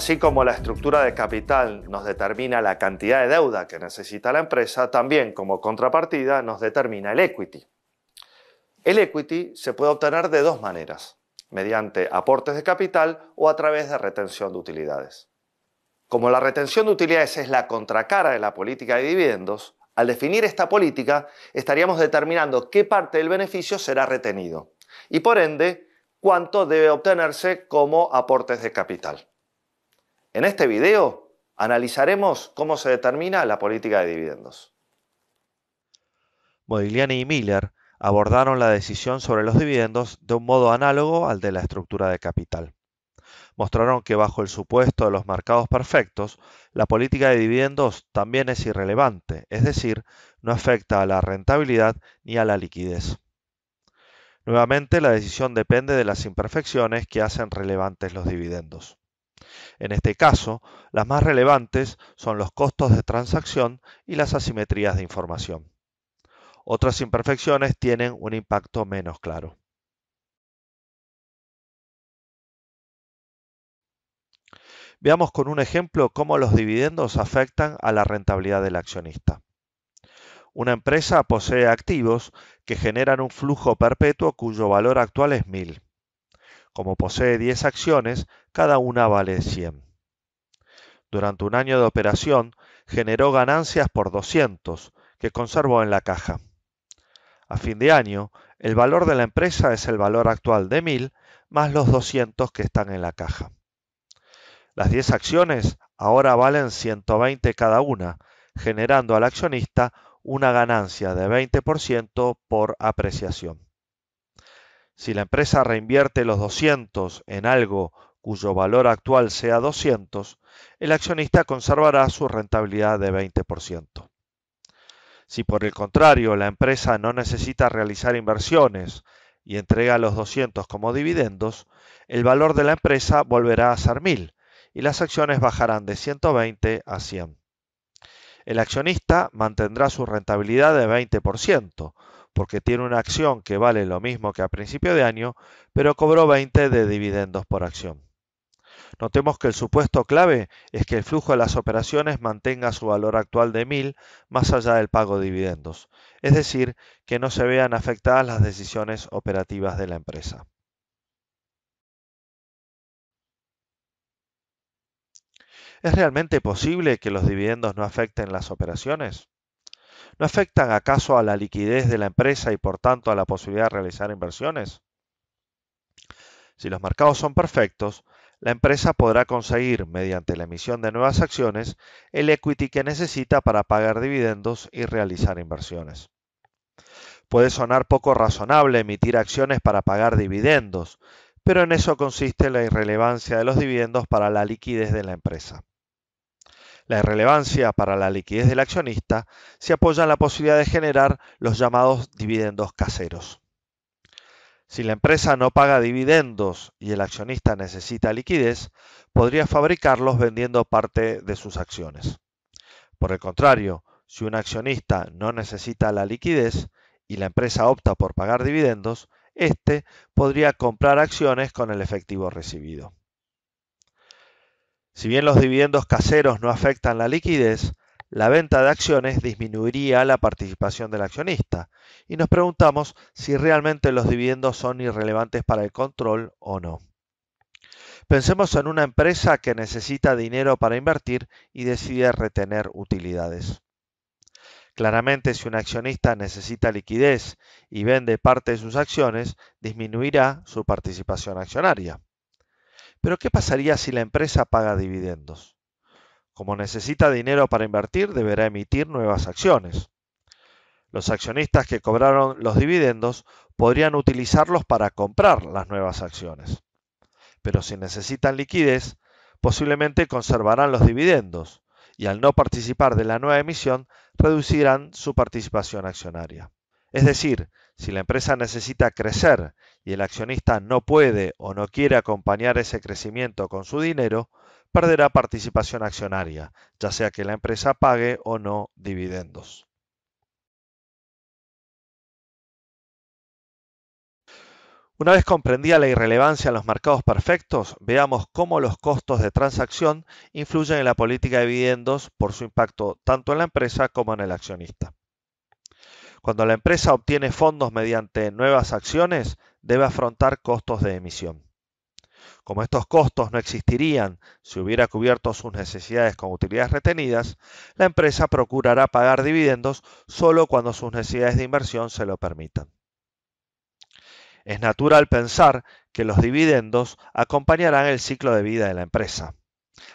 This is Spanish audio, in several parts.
Así como la estructura de capital nos determina la cantidad de deuda que necesita la empresa, también como contrapartida nos determina el equity. El equity se puede obtener de dos maneras, mediante aportes de capital o a través de retención de utilidades. Como la retención de utilidades es la contracara de la política de dividendos, al definir esta política estaríamos determinando qué parte del beneficio será retenido y por ende cuánto debe obtenerse como aportes de capital. En este video analizaremos cómo se determina la política de dividendos. Modigliani y Miller abordaron la decisión sobre los dividendos de un modo análogo al de la estructura de capital. Mostraron que bajo el supuesto de los mercados perfectos, la política de dividendos también es irrelevante, es decir, no afecta a la rentabilidad ni a la liquidez. Nuevamente, la decisión depende de las imperfecciones que hacen relevantes los dividendos. En este caso, las más relevantes son los costos de transacción y las asimetrías de información. Otras imperfecciones tienen un impacto menos claro. Veamos con un ejemplo cómo los dividendos afectan a la rentabilidad del accionista. Una empresa posee activos que generan un flujo perpetuo cuyo valor actual es 1000. Como posee 10 acciones, cada una vale 100. Durante un año de operación, generó ganancias por 200, que conservó en la caja. A fin de año, el valor de la empresa es el valor actual de 1000 más los 200 que están en la caja. Las 10 acciones ahora valen 120 cada una, generando al accionista una ganancia de 20% por apreciación. Si la empresa reinvierte los 200 en algo cuyo valor actual sea 200, el accionista conservará su rentabilidad de 20%. Si por el contrario la empresa no necesita realizar inversiones y entrega los 200 como dividendos, el valor de la empresa volverá a ser 1000 y las acciones bajarán de 120 a 100. El accionista mantendrá su rentabilidad de 20%, porque tiene una acción que vale lo mismo que a principio de año, pero cobró 20 de dividendos por acción. Notemos que el supuesto clave es que el flujo de las operaciones mantenga su valor actual de 1000 más allá del pago de dividendos, es decir, que no se vean afectadas las decisiones operativas de la empresa. ¿Es realmente posible que los dividendos no afecten las operaciones? ¿No afectan acaso a la liquidez de la empresa y por tanto a la posibilidad de realizar inversiones? Si los mercados son perfectos, la empresa podrá conseguir, mediante la emisión de nuevas acciones, el equity que necesita para pagar dividendos y realizar inversiones. Puede sonar poco razonable emitir acciones para pagar dividendos, pero en eso consiste la irrelevancia de los dividendos para la liquidez de la empresa. La irrelevancia para la liquidez del accionista se apoya en la posibilidad de generar los llamados dividendos caseros. Si la empresa no paga dividendos y el accionista necesita liquidez, podría fabricarlos vendiendo parte de sus acciones. Por el contrario, si un accionista no necesita la liquidez y la empresa opta por pagar dividendos, éste podría comprar acciones con el efectivo recibido. Si bien los dividendos caseros no afectan la liquidez, la venta de acciones disminuiría la participación del accionista y nos preguntamos si realmente los dividendos son irrelevantes para el control o no. Pensemos en una empresa que necesita dinero para invertir y decide retener utilidades. Claramente, si un accionista necesita liquidez y vende parte de sus acciones, disminuirá su participación accionaria. Pero ¿qué pasaría si la empresa paga dividendos? Como necesita dinero para invertir, deberá emitir nuevas acciones. Los accionistas que cobraron los dividendos podrían utilizarlos para comprar las nuevas acciones. Pero si necesitan liquidez, posiblemente conservarán los dividendos y al no participar de la nueva emisión reducirán su participación accionaria. Es decir, si la empresa necesita crecer y el accionista no puede o no quiere acompañar ese crecimiento con su dinero, perderá participación accionaria, ya sea que la empresa pague o no dividendos. Una vez comprendida la irrelevancia en los mercados perfectos, veamos cómo los costos de transacción influyen en la política de dividendos por su impacto tanto en la empresa como en el accionista. Cuando la empresa obtiene fondos mediante nuevas acciones, debe afrontar costos de emisión. Como estos costos no existirían si hubiera cubierto sus necesidades con utilidades retenidas, la empresa procurará pagar dividendos solo cuando sus necesidades de inversión se lo permitan. Es natural pensar que los dividendos acompañarán el ciclo de vida de la empresa.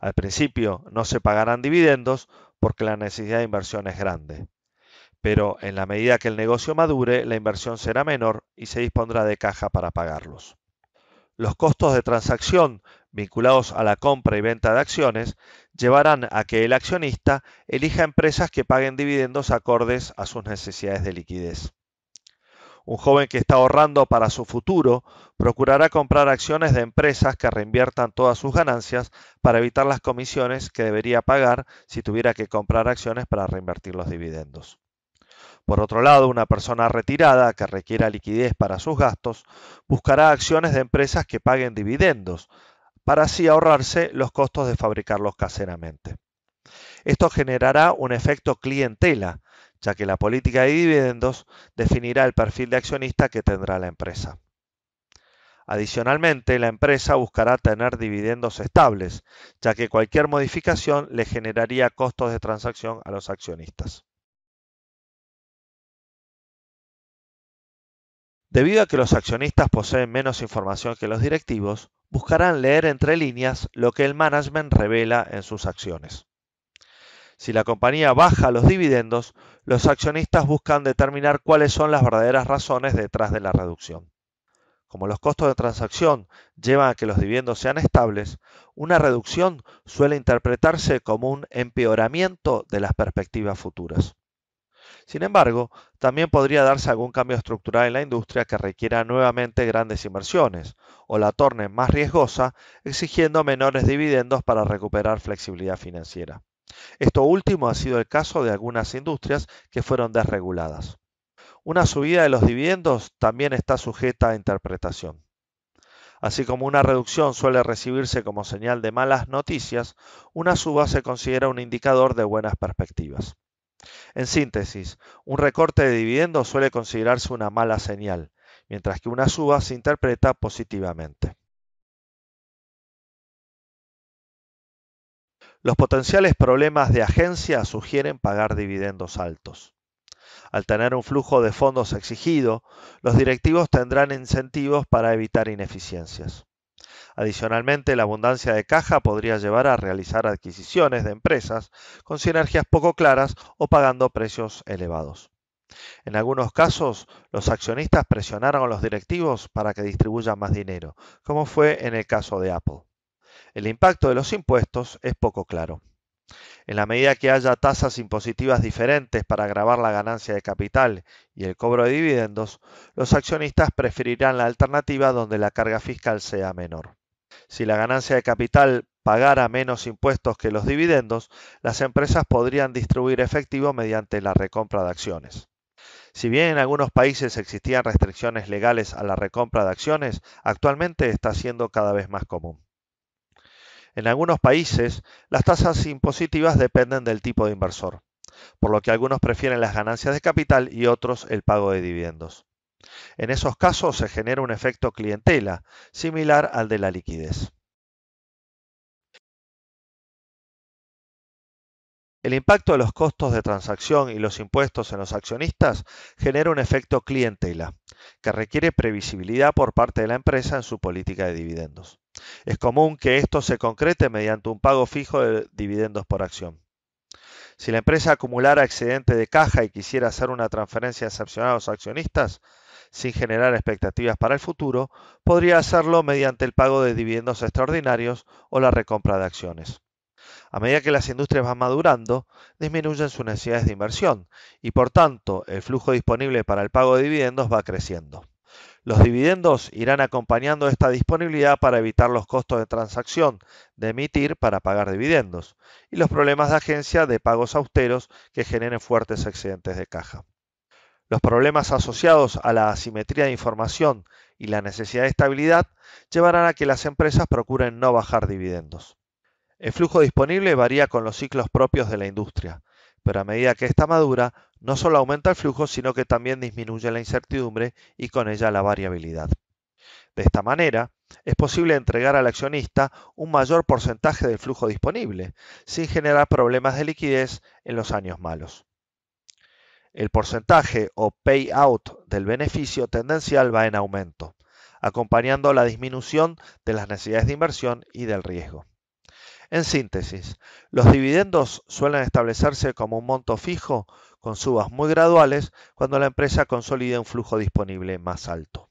Al principio no se pagarán dividendos porque la necesidad de inversión es grande pero en la medida que el negocio madure, la inversión será menor y se dispondrá de caja para pagarlos. Los costos de transacción vinculados a la compra y venta de acciones llevarán a que el accionista elija empresas que paguen dividendos acordes a sus necesidades de liquidez. Un joven que está ahorrando para su futuro procurará comprar acciones de empresas que reinviertan todas sus ganancias para evitar las comisiones que debería pagar si tuviera que comprar acciones para reinvertir los dividendos. Por otro lado, una persona retirada que requiera liquidez para sus gastos buscará acciones de empresas que paguen dividendos, para así ahorrarse los costos de fabricarlos caseramente. Esto generará un efecto clientela, ya que la política de dividendos definirá el perfil de accionista que tendrá la empresa. Adicionalmente, la empresa buscará tener dividendos estables, ya que cualquier modificación le generaría costos de transacción a los accionistas. Debido a que los accionistas poseen menos información que los directivos, buscarán leer entre líneas lo que el management revela en sus acciones. Si la compañía baja los dividendos, los accionistas buscan determinar cuáles son las verdaderas razones detrás de la reducción. Como los costos de transacción llevan a que los dividendos sean estables, una reducción suele interpretarse como un empeoramiento de las perspectivas futuras. Sin embargo, también podría darse algún cambio estructural en la industria que requiera nuevamente grandes inversiones, o la torne más riesgosa, exigiendo menores dividendos para recuperar flexibilidad financiera. Esto último ha sido el caso de algunas industrias que fueron desreguladas. Una subida de los dividendos también está sujeta a interpretación. Así como una reducción suele recibirse como señal de malas noticias, una suba se considera un indicador de buenas perspectivas. En síntesis, un recorte de dividendos suele considerarse una mala señal, mientras que una suba se interpreta positivamente. Los potenciales problemas de agencia sugieren pagar dividendos altos. Al tener un flujo de fondos exigido, los directivos tendrán incentivos para evitar ineficiencias. Adicionalmente, la abundancia de caja podría llevar a realizar adquisiciones de empresas con sinergias poco claras o pagando precios elevados. En algunos casos, los accionistas presionaron a los directivos para que distribuyan más dinero, como fue en el caso de Apple. El impacto de los impuestos es poco claro. En la medida que haya tasas impositivas diferentes para grabar la ganancia de capital y el cobro de dividendos, los accionistas preferirán la alternativa donde la carga fiscal sea menor. Si la ganancia de capital pagara menos impuestos que los dividendos, las empresas podrían distribuir efectivo mediante la recompra de acciones. Si bien en algunos países existían restricciones legales a la recompra de acciones, actualmente está siendo cada vez más común. En algunos países, las tasas impositivas dependen del tipo de inversor, por lo que algunos prefieren las ganancias de capital y otros el pago de dividendos. En esos casos se genera un efecto clientela, similar al de la liquidez. El impacto de los costos de transacción y los impuestos en los accionistas genera un efecto clientela, que requiere previsibilidad por parte de la empresa en su política de dividendos. Es común que esto se concrete mediante un pago fijo de dividendos por acción. Si la empresa acumulara excedente de caja y quisiera hacer una transferencia excepcional a los accionistas, sin generar expectativas para el futuro, podría hacerlo mediante el pago de dividendos extraordinarios o la recompra de acciones. A medida que las industrias van madurando, disminuyen sus necesidades de inversión y por tanto el flujo disponible para el pago de dividendos va creciendo. Los dividendos irán acompañando esta disponibilidad para evitar los costos de transacción de emitir para pagar dividendos y los problemas de agencia de pagos austeros que generen fuertes excedentes de caja. Los problemas asociados a la asimetría de información y la necesidad de estabilidad llevarán a que las empresas procuren no bajar dividendos. El flujo disponible varía con los ciclos propios de la industria, pero a medida que esta madura, no solo aumenta el flujo, sino que también disminuye la incertidumbre y con ella la variabilidad. De esta manera, es posible entregar al accionista un mayor porcentaje del flujo disponible, sin generar problemas de liquidez en los años malos. El porcentaje o payout del beneficio tendencial va en aumento, acompañando la disminución de las necesidades de inversión y del riesgo. En síntesis, los dividendos suelen establecerse como un monto fijo con subas muy graduales cuando la empresa consolida un flujo disponible más alto.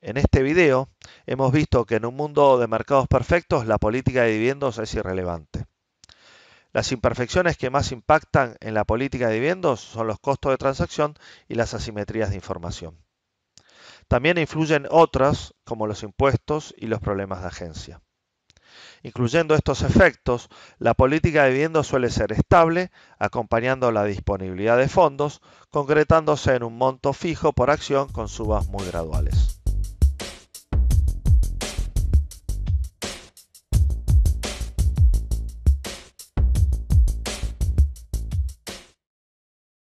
En este video hemos visto que en un mundo de mercados perfectos la política de dividendos es irrelevante. Las imperfecciones que más impactan en la política de dividendos son los costos de transacción y las asimetrías de información. También influyen otras, como los impuestos y los problemas de agencia. Incluyendo estos efectos, la política de dividendos suele ser estable, acompañando la disponibilidad de fondos, concretándose en un monto fijo por acción con subas muy graduales.